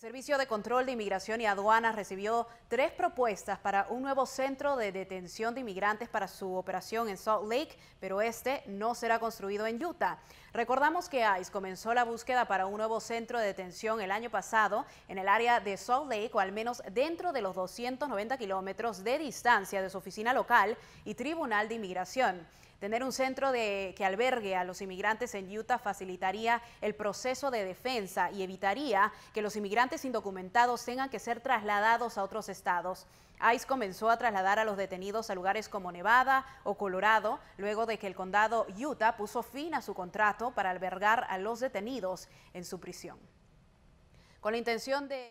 Servicio de Control de Inmigración y Aduanas recibió tres propuestas para un nuevo centro de detención de inmigrantes para su operación en Salt Lake, pero este no será construido en Utah. Recordamos que ICE comenzó la búsqueda para un nuevo centro de detención el año pasado en el área de Salt Lake o al menos dentro de los 290 kilómetros de distancia de su oficina local y Tribunal de Inmigración. Tener un centro que albergue a los inmigrantes en Utah facilitaría el proceso de defensa y evitaría que los inmigrantes indocumentados tengan que ser trasladados a otros estados. ICE comenzó a trasladar a los detenidos a lugares como Nevada o Colorado, luego de que el condado Utah puso fin a su contrato para albergar a los detenidos en su prisión. Con la intención de